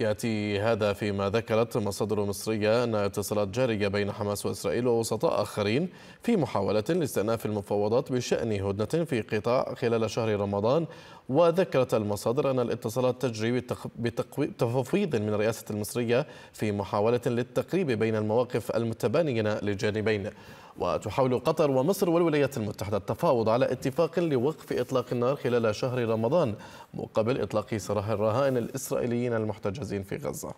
يأتي هذا فيما ذكرت مصادر مصرية أن اتصالات جارية بين حماس وإسرائيل ووسطاء آخرين في محاولة لاستئناف المفاوضات بشأن هدنة في قطاع خلال شهر رمضان وذكرت المصادر أن الاتصالات تجري بتفويض من الرئاسة المصرية في محاولة للتقريب بين المواقف المتبانية للجانبين وتحاول قطر ومصر والولايات المتحدة التفاوض على اتفاق لوقف إطلاق النار خلال شهر رمضان مقابل إطلاق سراح الرهائن الإسرائيليين المحتجزين المحتجزين في غزة